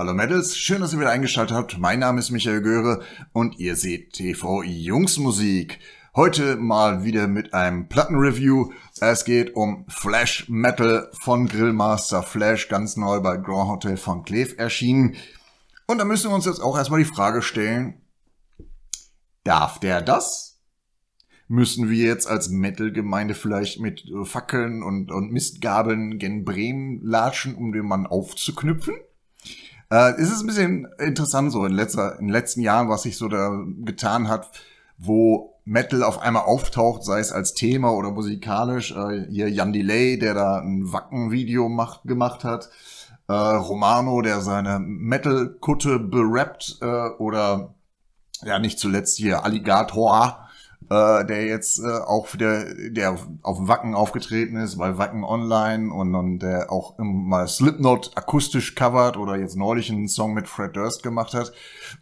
Hallo Mädels, schön, dass ihr wieder eingeschaltet habt. Mein Name ist Michael Göre und ihr seht TV Jungsmusik. Heute mal wieder mit einem Plattenreview. Es geht um Flash Metal von Grillmaster Flash, ganz neu bei Grand Hotel von Kleve erschienen. Und da müssen wir uns jetzt auch erstmal die Frage stellen, darf der das? Müssen wir jetzt als Metal-Gemeinde vielleicht mit äh, Fackeln und, und Mistgabeln gen Bremen latschen, um den Mann aufzuknüpfen? Äh, es ist ein bisschen interessant so in, letzter, in den letzten Jahren, was sich so da getan hat, wo Metal auf einmal auftaucht, sei es als Thema oder musikalisch. Äh, hier Jan Delay, der da ein Wacken-Video macht, gemacht hat. Äh, Romano, der seine Metal-Kutte berappt. Äh, oder ja, nicht zuletzt hier Alligator, äh, der jetzt äh, auch wieder, der auf, Wacken aufgetreten ist, bei Wacken Online und, und der auch mal Slipknot akustisch covert oder jetzt neulich einen Song mit Fred Durst gemacht hat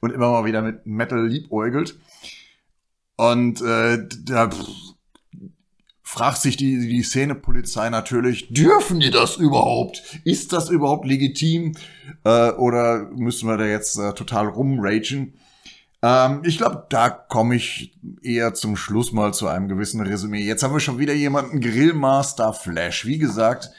und immer mal wieder mit Metal liebäugelt. Und äh, da pff, fragt sich die, die Szenepolizei natürlich, dürfen die das überhaupt? Ist das überhaupt legitim? Äh, oder müssen wir da jetzt äh, total rumragen? Ähm, ich glaube, da komme ich eher zum Schluss mal zu einem gewissen Resümee. Jetzt haben wir schon wieder jemanden, Grillmaster Flash. Wie gesagt,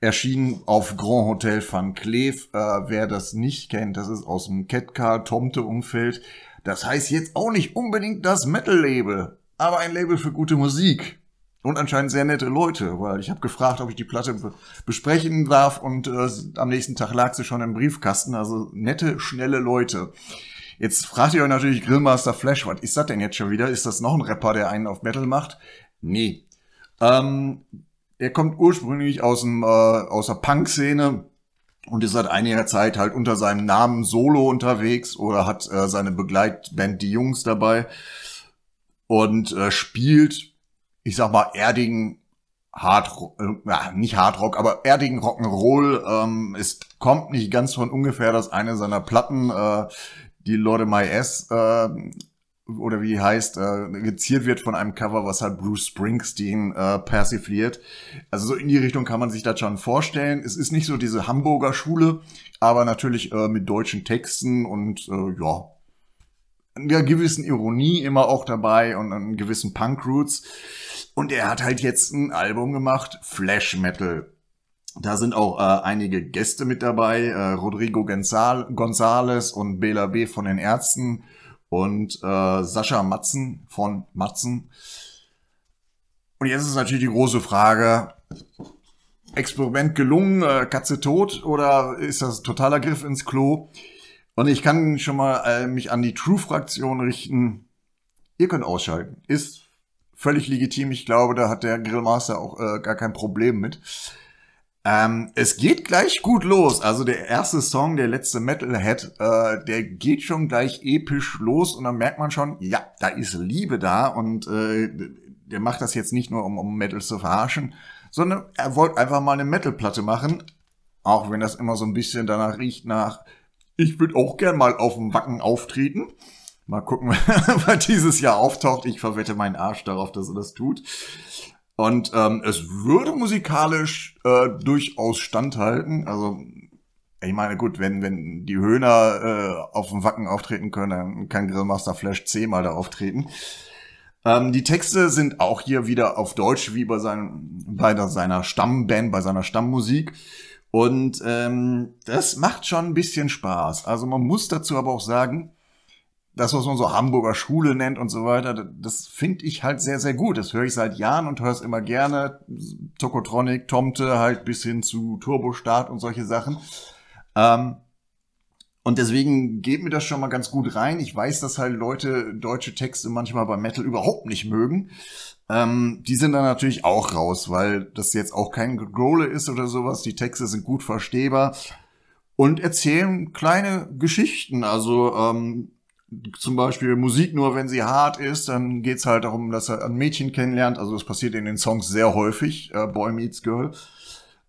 erschienen auf Grand Hotel Van Cleef. Äh, wer das nicht kennt, das ist aus dem Ketka-Tomte-Umfeld. Das heißt jetzt auch nicht unbedingt das Metal-Label, aber ein Label für gute Musik. Und anscheinend sehr nette Leute, weil ich habe gefragt, ob ich die Platte besprechen darf und äh, am nächsten Tag lag sie schon im Briefkasten. Also nette, schnelle Leute. Jetzt fragt ihr euch natürlich Grillmaster Flash, was ist das denn jetzt schon wieder? Ist das noch ein Rapper, der einen auf Metal macht? Nee. Ähm, er kommt ursprünglich aus, dem, äh, aus der Punk-Szene und ist seit einiger Zeit halt unter seinem Namen Solo unterwegs oder hat äh, seine Begleitband Die Jungs dabei und äh, spielt, ich sag mal, erdigen Hardrock, äh, nicht Hardrock, aber erdigen Rock'n'Roll. Ähm, es kommt nicht ganz von ungefähr, dass eine seiner Platten äh, die My S. Äh, oder wie heißt, äh, geziert wird von einem Cover, was halt Bruce Springsteen äh, persifliert. Also so in die Richtung kann man sich das schon vorstellen. Es ist nicht so diese Hamburger Schule, aber natürlich äh, mit deutschen Texten und äh, ja, einer gewissen Ironie immer auch dabei und einen gewissen Punk-Roots. Und er hat halt jetzt ein Album gemacht, Flash Metal. Da sind auch äh, einige Gäste mit dabei, äh, Rodrigo Gonzal Gonzales und Bela B. von den Ärzten und äh, Sascha Matzen von Matzen. Und jetzt ist natürlich die große Frage, Experiment gelungen, äh, Katze tot oder ist das totaler Griff ins Klo? Und ich kann schon mal äh, mich an die True-Fraktion richten. Ihr könnt ausschalten. Ist völlig legitim. Ich glaube, da hat der Grillmaster auch äh, gar kein Problem mit. Ähm, es geht gleich gut los. Also der erste Song, der letzte Metalhead, äh, der geht schon gleich episch los und dann merkt man schon, ja, da ist Liebe da und äh, der macht das jetzt nicht nur, um, um Metal zu verarschen, sondern er wollte einfach mal eine Metalplatte machen, auch wenn das immer so ein bisschen danach riecht nach, ich würde auch gern mal auf dem Wacken auftreten. Mal gucken, was dieses Jahr auftaucht. Ich verwette meinen Arsch darauf, dass er das tut. Und ähm, es würde musikalisch äh, durchaus standhalten. Also, ich meine, gut, wenn, wenn die Höhner äh, auf dem Wacken auftreten können, dann kann Grillmaster Flash zehnmal da auftreten. Ähm, die Texte sind auch hier wieder auf Deutsch, wie bei, seinen, bei seiner Stammband, bei seiner Stammmusik. Und ähm, das macht schon ein bisschen Spaß. Also man muss dazu aber auch sagen, das, was man so Hamburger Schule nennt und so weiter, das finde ich halt sehr, sehr gut. Das höre ich seit Jahren und höre es immer gerne. Tokotronic, Tomte, halt bis hin zu Turbostart und solche Sachen. Ähm, und deswegen geht mir das schon mal ganz gut rein. Ich weiß, dass halt Leute deutsche Texte manchmal bei Metal überhaupt nicht mögen. Ähm, die sind dann natürlich auch raus, weil das jetzt auch kein Grole ist oder sowas. Die Texte sind gut verstehbar und erzählen kleine Geschichten. Also ähm, zum Beispiel Musik nur, wenn sie hart ist, dann geht's halt darum, dass er ein Mädchen kennenlernt. Also das passiert in den Songs sehr häufig, äh, Boy Meets Girl.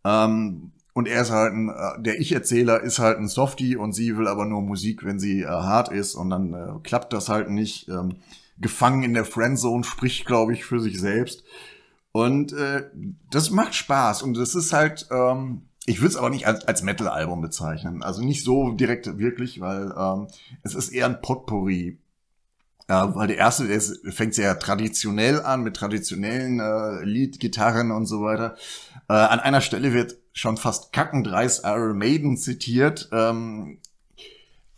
Ähm, und er ist halt ein, äh, der Ich-Erzähler ist halt ein Softie und sie will aber nur Musik, wenn sie äh, hart ist und dann äh, klappt das halt nicht. Ähm, gefangen in der Friendzone spricht, glaube ich, für sich selbst. Und äh, das macht Spaß und das ist halt, ähm, ich würde es aber nicht als, als Metal-Album bezeichnen. Also nicht so direkt wirklich, weil ähm, es ist eher ein Potpourri. Ja, weil der erste der ist, fängt sehr traditionell an, mit traditionellen äh, Lead-Gitarren und so weiter. Äh, an einer Stelle wird schon fast kackendreist Iron Maiden zitiert. Ähm,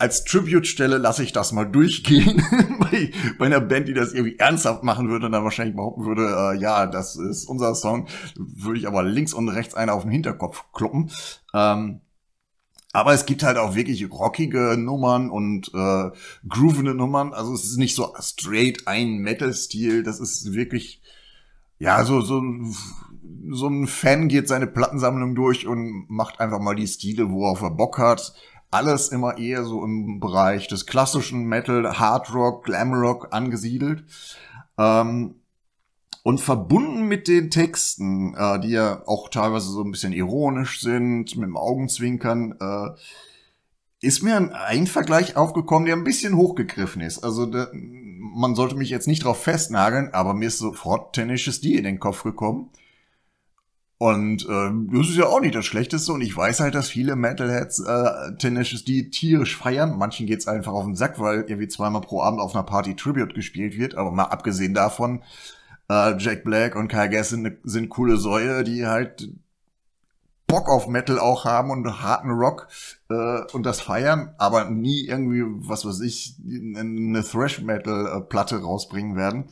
als Tribute-Stelle lasse ich das mal durchgehen. bei, bei, einer Band, die das irgendwie ernsthaft machen würde und dann wahrscheinlich behaupten würde, äh, ja, das ist unser Song, würde ich aber links und rechts einer auf den Hinterkopf kloppen. Ähm, aber es gibt halt auch wirklich rockige Nummern und äh, groovende Nummern. Also es ist nicht so straight ein Metal-Stil. Das ist wirklich, ja, so, so, so ein Fan geht seine Plattensammlung durch und macht einfach mal die Stile, worauf er Bock hat alles immer eher so im Bereich des klassischen Metal, Hard Rock, Glam Rock angesiedelt. Ähm, und verbunden mit den Texten, äh, die ja auch teilweise so ein bisschen ironisch sind, mit dem Augenzwinkern, äh, ist mir ein, ein, Vergleich aufgekommen, der ein bisschen hochgegriffen ist. Also da, man sollte mich jetzt nicht drauf festnageln, aber mir ist sofort Tenacious D in den Kopf gekommen. Und äh, das ist ja auch nicht das Schlechteste. Und ich weiß halt, dass viele Metalheads äh, Tenacious D tierisch feiern. Manchen geht's einfach auf den Sack, weil irgendwie zweimal pro Abend auf einer Party Tribute gespielt wird. Aber mal abgesehen davon, äh, Jack Black und Kyle Gass sind, ne, sind coole Säue, die halt Bock auf Metal auch haben und harten Rock äh, und das feiern, aber nie irgendwie, was weiß ich, eine Thrash-Metal-Platte äh, rausbringen werden.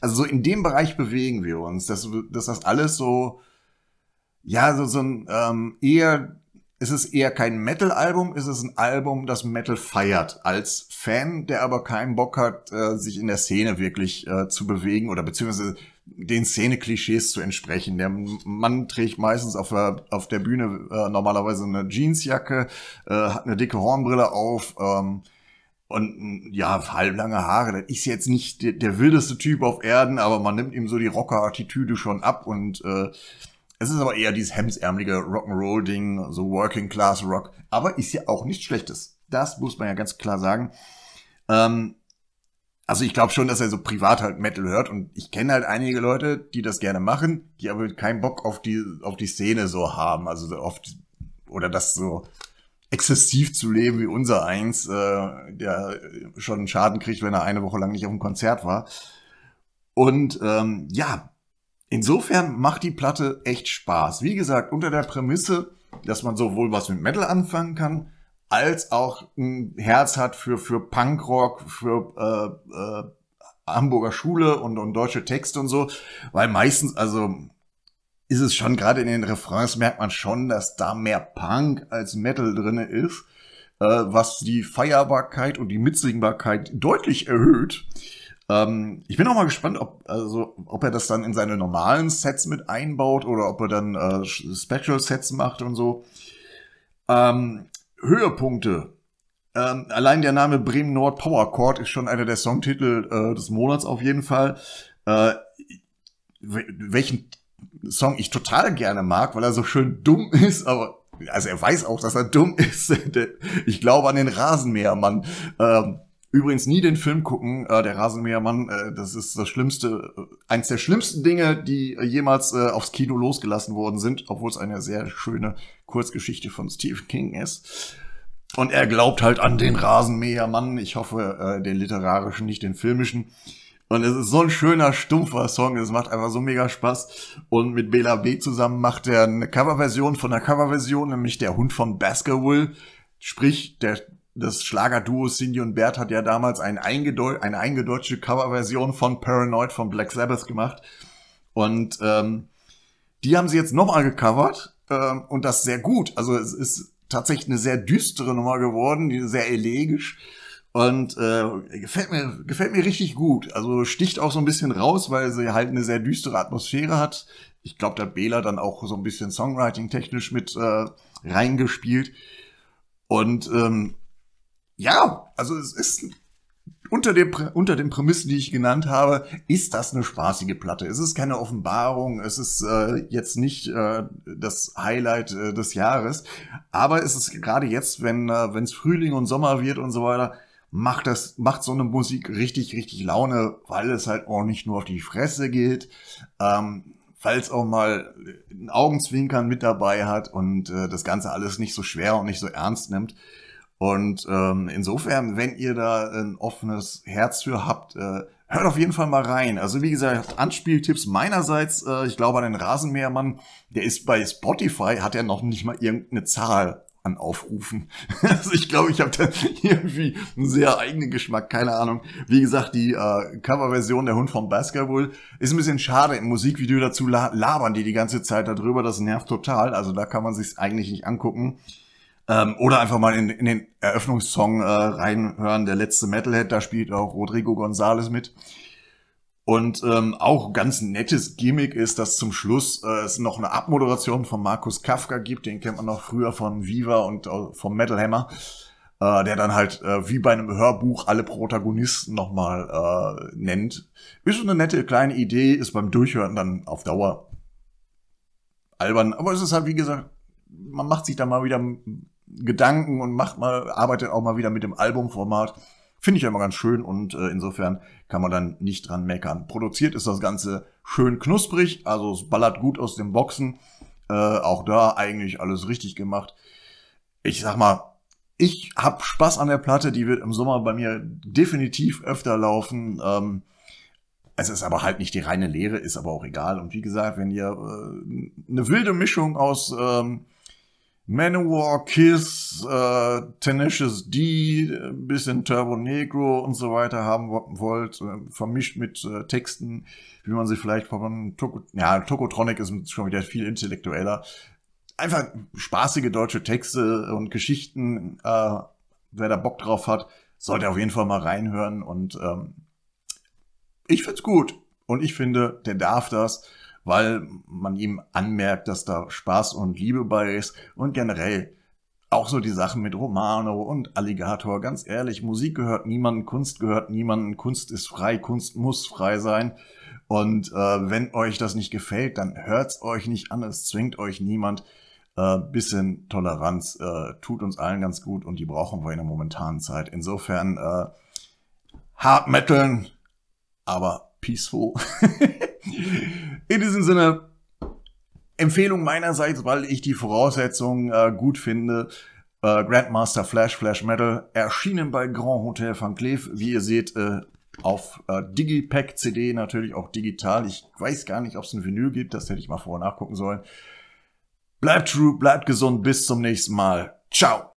Also so in dem Bereich bewegen wir uns, dass, dass das alles so ja, so, so ein ähm, eher, ist es eher kein Metal-Album, ist es ein Album, das Metal feiert. Als Fan, der aber keinen Bock hat, äh, sich in der Szene wirklich äh, zu bewegen oder beziehungsweise den Szene-Klischees zu entsprechen. Der Mann trägt meistens auf der, auf der Bühne äh, normalerweise eine Jeansjacke, äh, hat eine dicke Hornbrille auf ähm, und ja, halblange Haare. Das ist jetzt nicht der, der, wildeste Typ auf Erden, aber man nimmt ihm so die Rocker-Attitüde schon ab und äh, es ist aber eher dieses hemsärmelige Rock'n'Roll-Ding, so Working Class Rock. Aber ist ja auch nichts Schlechtes. Das muss man ja ganz klar sagen. Ähm, also ich glaube schon, dass er so privat halt Metal hört und ich kenne halt einige Leute, die das gerne machen, die aber keinen Bock auf die, auf die Szene so haben. Also so oft, oder das so exzessiv zu leben wie unser eins, äh, der schon einen Schaden kriegt, wenn er eine Woche lang nicht auf dem Konzert war. Und ähm, ja, Insofern macht die Platte echt Spaß. Wie gesagt, unter der Prämisse, dass man sowohl was mit Metal anfangen kann, als auch ein Herz hat für, für Punkrock, für äh, äh, Hamburger Schule und, und deutsche Texte und so. Weil meistens, also ist es schon, gerade in den Refrains merkt man schon, dass da mehr Punk als Metal drin ist, äh, was die Feierbarkeit und die Mitsingbarkeit deutlich erhöht. Ähm, ich bin auch mal gespannt, ob, also, ob er das dann in seine normalen Sets mit einbaut oder ob er dann äh, Special Sets macht und so. Ähm, Höhepunkte. Ähm, allein der Name Bremen Nord Power Chord ist schon einer der Songtitel äh, des Monats auf jeden Fall. Äh, welchen Song ich total gerne mag, weil er so schön dumm ist, aber also er weiß auch, dass er dumm ist. ich glaube an den Rasenmähermann. Ähm, Übrigens nie den Film gucken, äh, der Rasenmähermann, äh, das ist das schlimmste, äh, eins der schlimmsten Dinge, die äh, jemals äh, aufs Kino losgelassen worden sind, obwohl es eine sehr schöne Kurzgeschichte von Stephen King ist. Und er glaubt halt an den Rasenmähermann, ich hoffe, äh, den literarischen, nicht den filmischen. Und es ist so ein schöner, stumpfer Song. Es macht einfach so mega Spaß. Und mit Bela B. zusammen macht er eine Coverversion von der Coverversion, nämlich Der Hund von Baskerville. Sprich, der das Schlagerduo Cindy und Bert hat ja damals ein eingedeut eine eingedeutsche Coverversion von Paranoid von Black Sabbath gemacht. Und ähm, die haben sie jetzt nochmal gecovert ähm, und das sehr gut. Also es ist tatsächlich eine sehr düstere Nummer geworden, sehr elegisch. Und äh, gefällt, mir, gefällt mir richtig gut. Also sticht auch so ein bisschen raus, weil sie halt eine sehr düstere Atmosphäre hat. Ich glaube, da hat Bela dann auch so ein bisschen Songwriting-technisch mit äh, reingespielt. Und ähm, ja, also es ist unter, dem, unter den Prämissen, die ich genannt habe, ist das eine spaßige Platte. Es ist keine Offenbarung, es ist äh, jetzt nicht äh, das Highlight äh, des Jahres, aber es ist gerade jetzt, wenn äh, es Frühling und Sommer wird und so weiter, macht das macht so eine Musik richtig richtig Laune, weil es halt auch nicht nur auf die Fresse geht, ähm, weil auch mal ein Augenzwinkern mit dabei hat und äh, das Ganze alles nicht so schwer und nicht so ernst nimmt. Und ähm, insofern, wenn ihr da ein offenes Herz für habt, äh, hört auf jeden Fall mal rein. Also wie gesagt, Anspieltipps meinerseits, äh, ich glaube an den Rasenmähermann, der ist bei Spotify, hat er ja noch nicht mal irgendeine Zahl an Aufrufen. also ich glaube, ich habe da irgendwie einen sehr eigenen Geschmack, keine Ahnung. Wie gesagt, die äh, Coverversion der Hund vom Basketball ist ein bisschen schade. Im Musikvideo dazu labern die die ganze Zeit darüber, das nervt total. Also da kann man sich's eigentlich nicht angucken. Ähm, oder einfach mal in, in den Eröffnungssong äh, reinhören. Der letzte Metalhead, da spielt auch Rodrigo González mit. Und ähm, auch ganz nettes Gimmick ist, dass zum Schluss äh, es noch eine Abmoderation von Markus Kafka gibt. Den kennt man noch früher von Viva und äh, vom Metal Hammer. Äh, der dann halt äh, wie bei einem Hörbuch alle Protagonisten nochmal äh, nennt. Ist schon eine nette kleine Idee, ist beim Durchhören dann auf Dauer albern. Aber es ist halt, wie gesagt, man macht sich da mal wieder Gedanken und macht mal, arbeitet auch mal wieder mit dem Albumformat. Finde ich ja immer ganz schön und äh, insofern kann man dann nicht dran meckern. Produziert ist das Ganze schön knusprig, also es ballert gut aus den Boxen. Äh, auch da eigentlich alles richtig gemacht. Ich sag mal, ich hab Spaß an der Platte, die wird im Sommer bei mir definitiv öfter laufen. Ähm, es ist aber halt nicht die reine Lehre, ist aber auch egal. Und wie gesagt, wenn ihr äh, eine wilde Mischung aus ähm, Manowar, Kiss, äh, Tenacious D, bisschen Turbo Negro und so weiter haben wollt, äh, vermischt mit äh, Texten, wie man sie vielleicht von Toko, ja, Tokotronic ist schon wieder viel intellektueller. Einfach spaßige deutsche Texte und Geschichten. Äh, wer da Bock drauf hat, sollte auf jeden Fall mal reinhören und ähm, ich find's gut. Und ich finde, der darf das weil man ihm anmerkt, dass da Spaß und Liebe bei ist und generell auch so die Sachen mit Romano und Alligator. Ganz ehrlich, Musik gehört niemandem, Kunst gehört niemandem, Kunst ist frei, Kunst muss frei sein. Und äh, wenn euch das nicht gefällt, dann hört es euch nicht an, es zwingt euch niemand. Äh, bisschen Toleranz äh, tut uns allen ganz gut und die brauchen wir in der momentanen Zeit. Insofern äh, Hard metteln, aber peaceful. In diesem Sinne, Empfehlung meinerseits, weil ich die Voraussetzungen äh, gut finde. Äh, Grandmaster Flash, Flash Metal, erschienen bei Grand Hotel Van Cleef. Wie ihr seht, äh, auf äh, Digipack CD natürlich auch digital. Ich weiß gar nicht, ob es ein Vinyl gibt. Das hätte ich mal vorher nachgucken sollen. Bleibt true, bleibt gesund. Bis zum nächsten Mal. Ciao.